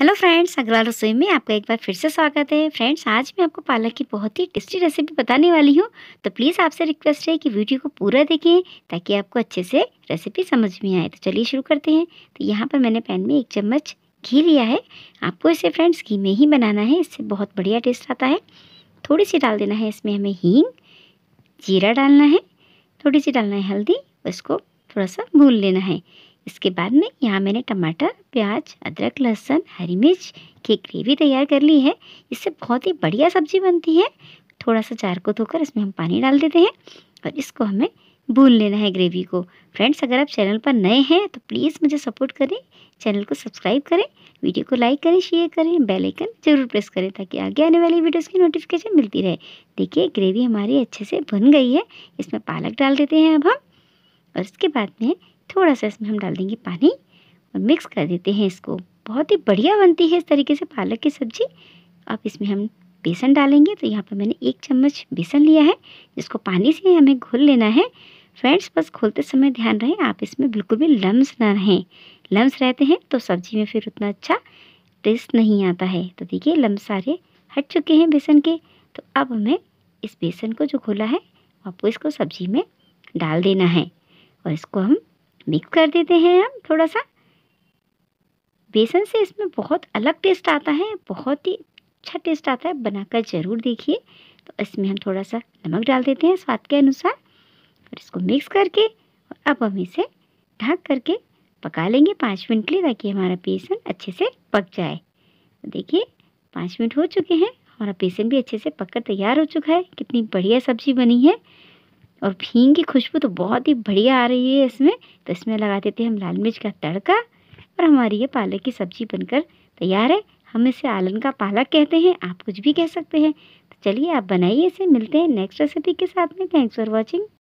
hello friends Agarwal रसोई में आपका एक बार फिर से स्वागत है फ्रेंड्स आज मैं आपको पालक की बहुत ही टेस्टी रेसिपी बताने वाली हूँ तो प्लीज़ आपसे रिक्वेस्ट है कि वीडियो को पूरा देखें ताकि आपको अच्छे से रेसिपी समझ में आए तो चलिए शुरू करते हैं तो यहाँ पर मैंने पैन में एक चम्मच घी लिया है आपको इसे फ्रेंड्स घी में ही बनाना है इससे बहुत बढ़िया टेस्ट आता है थोड़ी सी डाल देना है इसमें हमें हींग जीरा डालना है थोड़ी सी डालना है हल्दी इसको थोड़ा सा भून लेना है इसके बाद में यहाँ मैंने टमाटर प्याज अदरक लहसुन हरी मिर्च की ग्रेवी तैयार कर ली है इससे बहुत ही बढ़िया सब्जी बनती है थोड़ा सा चार को धोकर इसमें हम पानी डाल देते हैं और इसको हमें भून लेना है ग्रेवी को फ्रेंड्स अगर आप चैनल पर नए हैं तो प्लीज़ मुझे सपोर्ट करें चैनल को सब्सक्राइब करें वीडियो को लाइक करें शेयर करें बेल आइकन जरूर प्रेस करें ताकि आगे आने वाली वीडियोस की नोटिफिकेशन मिलती रहे देखिए ग्रेवी हमारी अच्छे से बन गई है इसमें पालक डाल देते हैं अब हम और इसके बाद में थोड़ा सा इसमें हम डाल देंगे पानी और मिक्स कर देते हैं इसको बहुत ही बढ़िया बनती है इस तरीके से पालक की सब्ज़ी अब इसमें हम बेसन डालेंगे तो यहाँ पर मैंने एक चम्मच बेसन लिया है जिसको पानी से हमें घोल लेना है फ्रेंड्स बस खोलते समय ध्यान रहे आप इसमें बिल्कुल भी लम्स ना रहें लम्स रहते हैं तो सब्ज़ी में फिर उतना अच्छा टेस्ट नहीं आता है तो देखिए लम्ब सारे हट चुके हैं बेसन के तो अब हमें इस बेसन को जो घोला है आपको इसको सब्ज़ी में डाल देना है और इसको हम मिक्स कर देते हैं हम थोड़ा सा बेसन से इसमें बहुत अलग टेस्ट आता है बहुत ही अच्छा टेस्ट आता है बनाकर ज़रूर देखिए तो इसमें हम थोड़ा सा नमक डाल देते हैं स्वाद के अनुसार और इसको मिक्स करके और अब हम इसे ढक करके पका लेंगे पाँच मिनट लिए ताकि हमारा बेसन अच्छे से पक जाए तो देखिए पाँच मिनट हो चुके हैं हमारा बेसन भी अच्छे से पककर तैयार हो चुका है कितनी बढ़िया सब्जी बनी है और भींग की खुशबू तो बहुत ही बढ़िया आ रही है इसमें तो इसमें लगा देते हैं हम लाल मिर्च का तड़का और हमारी ये पालक की सब्जी बनकर तैयार है हम इसे आलन का पालक कहते हैं आप कुछ भी कह सकते हैं तो चलिए आप बनाइए इसे मिलते हैं नेक्स्ट रेसिपी के साथ में थैंक्स फॉर वॉचिंग